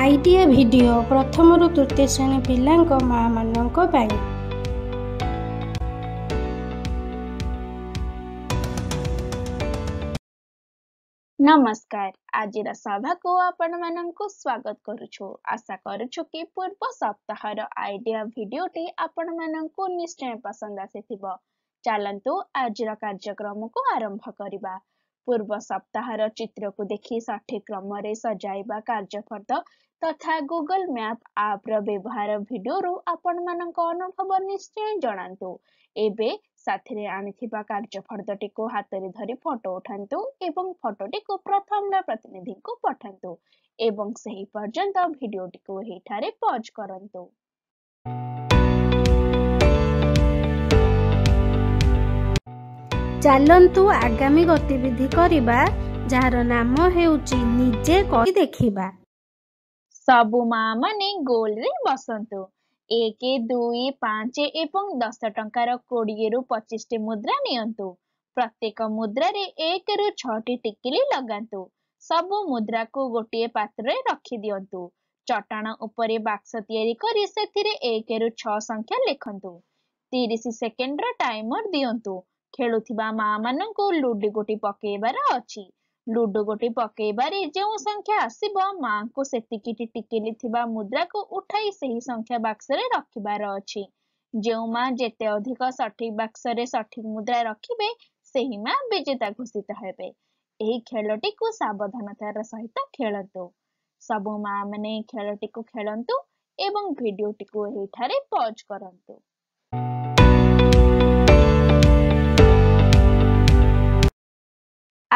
idea video ପ୍ରଥମରୁ ତୃତୀୟ ଶ୍ରେଣୀ ପିଲାଙ୍କ ମାଆମାନଙ୍କ ପାଇଁ ନମସ୍କାର ଆଜିର ସଭାକୁ ଆପଣମାନଙ୍କୁ ସ୍ୱାଗତ କରୁଛୁ ଆଶା କରୁଛୁ କି ପୂର୍ବ ସପ୍ତାହର ଆଇଡ଼ିଆ ଭିଡ଼ିଓଟି ଆପଣମାନଙ୍କୁ ନିଶ୍ଚୟ ପସନ୍ଦ ଆସିଥିବ ଚାଲନ୍ତୁ ଆଜିର କାର୍ଯ୍ୟକ୍ରମକୁ ଆରମ୍ଭ କରିବା ପୂର୍ବ ସପ୍ତାହର ଚିତ୍ରକୁ ଦେଖି ସଠିକ୍ କ୍ରମରେ ସଜାଇବା କାର୍ଯ୍ୟଫର୍ଦ୍ଦ ତଥା ଗୁଗଲ ମ୍ୟାପ୍ ଆପ୍ର ବ୍ୟବହାର ଭିଡ଼ିଓରୁ ଆପଣମାନଙ୍କ ଅନୁଭବ ନିଶ୍ଚୟ ଜଣାନ୍ତୁ ଏବେ ସାଥିରେ ଆଣିଥିବା କାର୍ଯ୍ୟଫର୍ଦ୍ଦଟିକୁ ହାତରେ ଧରି ଫଟୋ ଉଠାନ୍ତୁ ଏବଂ ଫଟୋଟିକୁ ପ୍ରଥମ ପ୍ରତିନିଧିଙ୍କୁ ପଠାନ୍ତୁ ଏବଂ ସେହି ପର୍ଯ୍ୟନ୍ତ ଭିଡ଼ିଓଟିକୁ ଏହିଠାରେ ପଜ୍ କରନ୍ତୁ ଚାଲନ୍ତୁ ଆଗାମୀ ଗତିବିଧି କରିବା ଯାହାର ନାମ ହେଉଛି ନିଜେ କରି ଦେଖିବା ସବୁ ମା ମାନେ ଗୋଲରେ ବସନ୍ତୁ ଏକ ଦୁଇ ପାଞ୍ଚ ଏବଂ ଦଶ ଟଙ୍କାର କୋଡ଼ିଏରୁ ପଚିଶଟି ମୁଦ୍ରା ନିଅନ୍ତୁ ପ୍ରତ୍ୟେକ ମୁଦ୍ରାରେ ଏକରୁ ଛଅଟି ଟିକିଲି ଲଗାନ୍ତୁ ସବୁ ମୁଦ୍ରାକୁ ଗୋଟିଏ ପାତ୍ରରେ ରଖି ଦିଅନ୍ତୁ ଚଟାଣ ଉପରେ ବାକ୍ସ ତିଆରି କରି ସେଥିରେ ଏକରୁ ଛଅ ସଂଖ୍ୟା ଲେଖନ୍ତୁ ତିରିଶ ସେକେଣ୍ଡର ଟାଇମର ଦିଅନ୍ତୁ ଖେଳୁଥିବା ମାମାନଙ୍କୁ ଲୁଡୁ ଗୋଟି ପକେଇବାର ଅଛି ଲୁଡୁ ଗୋଟି ପକେଇବାରେ ଯେଉଁ ସଂଖ୍ୟା ଆସିବ ମାଙ୍କୁ ସେତିକିଟି ଟିକିଲି ଥିବା ମୁଦ୍ରାକୁ ଉଠାଇ ସେହି ସଂଖ୍ୟା ବାକ୍ସରେ ରଖିବାର ଅଛି ଯେଉଁ ମା ଯେତେ ଅଧିକ ସଠିକ୍ ବାକ୍ସରେ ସଠିକ୍ ମୁଦ୍ରା ରଖିବେ ସେହି ମା ବିଜେତା ଘୋଷିତ ହେବେ ଏହି ଖେଳଟିକୁ ସାବଧାନତାର ସହିତ ଖେଳନ୍ତୁ ସବୁ ମା ମାନେ ଖେଳଟିକୁ ଖେଳନ୍ତୁ ଏବଂ ଭିଡିଓଟିକୁ ଏହିଠାରେ ପଜ୍ କରନ୍ତୁ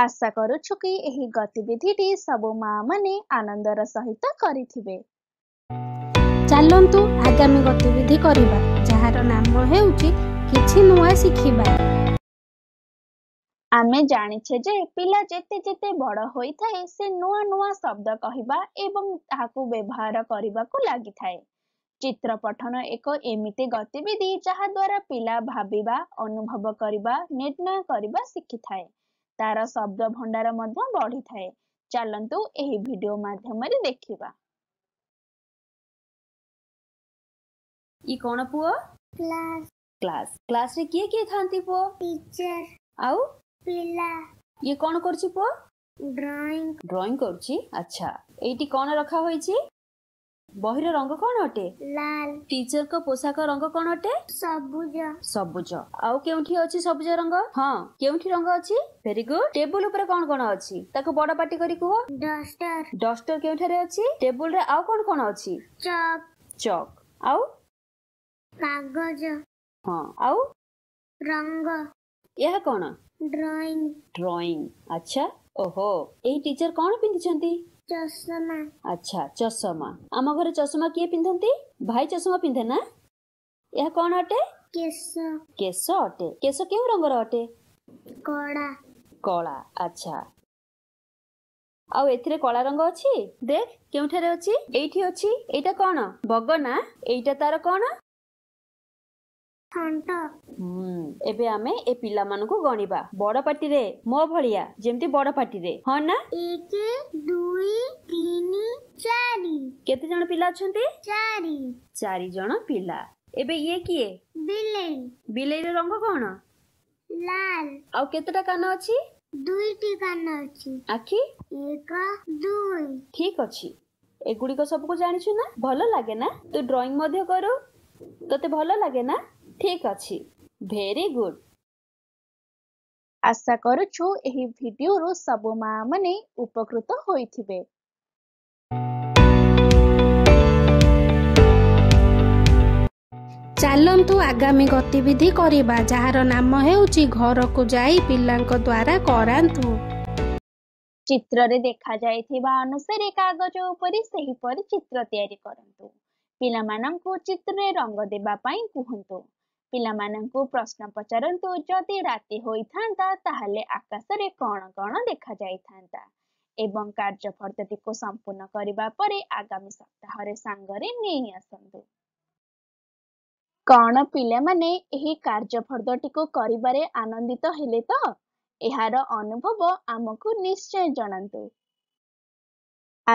ଆଶା କରୁଛୁ କି ଏହି ଗତିବିଧି ଟି ସବୁ ମା ମାନେ ଆନନ୍ଦର ସହିତ କରିଥିବେ ଚାଲନ୍ତୁ ଆଗାମୀ ଗତିବିଧି କରିବା ଯାହାର ନାମ ହେଉଛି କିଛି ନୂଆ ଶିଖିବା ଆମେ ଜାଣିଛେ ଯେ ପିଲା ଯେତେ ଯେତେ ବଡ଼ ହୋଇଥାଏ ସେ ନୂଆ ନୂଆ ଶବ୍ଦ କହିବା ଏବଂ ତାହାକୁ ବ୍ୟବହାର କରିବାକୁ ଲାଗିଥାଏ ଚିତ୍ର ପଠନ ଏକ ଏମିତି ଗତିବିଧି ଯାହା ଦ୍ଵାରା ପିଲା ଭାବିବା ଅନୁଭବ କରିବା ନିର୍ଣ୍ଣୟ କରିବା ଶିଖିଥାଏ ତାର ଶବ୍ଦ ଭଣ୍ଡାର ମଧ୍ୟ ବଢିଥାଏ ଚାଲନ୍ତୁ ଏହି ଭିଡିଓ ମାଧ୍ୟମରେ ଦେଖିବା ଇ କ'ଣ ପୁଅ କ୍ଲାସ୍ କ୍ଲାସ୍ କ୍ଲାସରେ କିଏ କିଏ ଥାନ୍ତି ପୁଅ ଟିଚର ଆଉ ପିଲା ଇଏ କ'ଣ କରୁଛି ପୁଅ ଡ୍ରଇଂ ଡ୍ରଇଂ କରୁଛି ଆଚ୍ଛା ଏଇଠି କ'ଣ ରଖା ହୋଇଛି ବହିର ରଙ୍ଗ କଣ ଅଟେ ଲାଲ ଟିଚରଙ୍କ ପୋଷାକ ରଙ୍ଗ କଣ ଅଟେ ସବୁଜ ସବୁଜ ଆଉ କେଉଁଠି ଅଛି ସବୁଜ ରଙ୍ଗ ହଁ କେଉଁଠି ରଙ୍ଗ ଅଛି ଭେରି ଗୁଡ ଟେବୁଲ ଉପରେ କଣ କଣ ଅଛି ତାକୁ ବଡ ପାଟି କରି କୁହ ଡଷ୍ଟର ଡଷ୍ଟର କେଉଁଠାରେ ଅଛି ଟେବୁଲରେ ଆଉ କଣ କଣ ଅଛି ଚକ ଚକ ଆଉ କାଗଜ ହଁ ଆଉ ରଙ୍ଗ ଏହା କଣ ଡ୍ରଇଂ ଡ୍ରଇଂ ଆଚ୍ଛା ଓହୋ ଏହି ଟିଚର କଣ ପିନ୍ଧିଛନ୍ତି ଚଷମା ଆଚ୍ଛା ଚଷମା ଆମ ଘରେ ଚଷମା କିଏ ପିନ୍ଧନ୍ତି ଭାଇ ଚଷମା ପିନ୍ଧେ ନା ଏହା କଣ ଅଟେ କେଶ କେଶ ଅଟେ କେଶ କେଉଁ ରଙ୍ଗର ଅଟେ କଳା କଳା ଆଚ୍ଛା ଆଉ ଏଥିରେ କଳା ରଙ୍ଗ ଅଛି ଦେଖ କେଉଁଠାରେ ଅଛି ଏଇଠି ଅଛି ଏଇଟା କଣ ବଗନା ଏଇଟା ତାର କଣ ଥଣ୍ଟ ଏବେ ଆମେ ଏ ପିଲାମାନଙ୍କୁ ଗଣିବା ବଡ ପାଟିରେ ମୋ ଭଳିଆ ଯେମିତି ବଡ ପାଟିରେ ହଁ ନା ଏକ ଦୁଇ ତିନି ଚାରି କେତେ ଜଣ ପିଲା ଅଛନ୍ତି ଚାରି ଚାରି ଜଣ ପିଲା ଏବେ ଇଏ କିଏ ବିଲେଇ ବିଲେଇର ରଙ୍ଗ କଣ ଲାଲ ଆଉ କେତେଟା କାନ ଅଛି ଦୁଇଟି କାନ ଅଛି ଆଖି ଏକ ଦୁଇ ଠିକ ଅଛି ଏଗୁଡିକ ସବୁକୁ ଜାଣିଛୁ ନା ଭଲ ଲାଗେ ନା ତୁ ଡ୍ରଇଂ ମଧ୍ୟ କରୁ ତତେ ଭଲ ଲାଗେ ନା ঠিক ଅଛି ଭେରି ଗୁଡ୍ ଆଶା କରୁଛୁ ଏହି ଭିଡିଓରୁ ସବୁ ମାଆମାନେ ଉପକୃତ ହୋଇଥିବେ ଚାଲନ୍ତୁ ଆଗାମୀ ଗତିବିଧି କରିବା ଯାହାର ନାମ ହେଉଛି ଘରକୁ ଯାଇ ପିଲାଙ୍କ ଦ୍ୱାରା କରାନ୍ତୁ ଚିତ୍ରରେ ଦେଖାଯାଇଥିବା ଅନୁସାରେ କାଗଜ ଉପରେ ସେହିପରି ଚିତ୍ର ତିଆରି କରନ୍ତୁ ପିଲାମାନଙ୍କୁ ଚିତ୍ରରେ ରଙ୍ଗ ଦେବା ପାଇଁ କୁହନ୍ତୁ ପିଲାମାନଙ୍କୁ ପ୍ରଶ୍ନ ପଚାରନ୍ତୁ ଯଦି ରାତି ହୋଇଥାନ୍ତା ତାହେଲେ ଆକାଶରେ କଣ କଣ ଦେଖାଯାଇଥାନ୍ତା ଏବଂ କାର୍ଯ୍ୟ କାର୍ଯ୍ୟଫର୍ଦ୍ଦଟିକୁ ସମ୍ପୂର୍ଣ୍ଣ କରିବା ପରେ ଆଗାମୀ ସପ୍ତାହରେ ସାଙ୍ଗରେ ନେଇ ଆସନ୍ତୁ କଣ ପିଲାମାନେ ଏହି କାର୍ଯ୍ୟ କାର୍ଯ୍ୟଫର୍ଦ୍ଦଟିକୁ କରିବାରେ ଆନନ୍ଦିତ ହେଲେ ତ ଏହାର ଅନୁଭବ ଆମକୁ ନିଶ୍ଚୟ ଜଣାନ୍ତୁ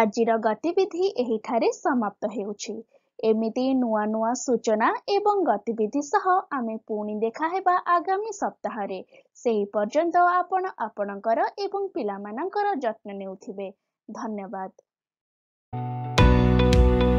ଆଜିର ଗତିବିଧି ଏହିଠାରେ ସମାପ୍ତ ହେଉଛି ଏମିତି ନୂଆ ନୂଆ ସୂଚନା ଏବଂ ଗତିବିଧି ସହ ଆମେ ପୁଣି ଦେଖା ହେବା ଆଗାମୀ ସପ୍ତାହରେ ସେହି ପର୍ଯ୍ୟନ୍ତ ଆପଣ ଆପଣଙ୍କର ଏବଂ ପିଲାମାନଙ୍କର ଯତ୍ନ ନେଉଥିବେ ଧନ୍ୟବାଦ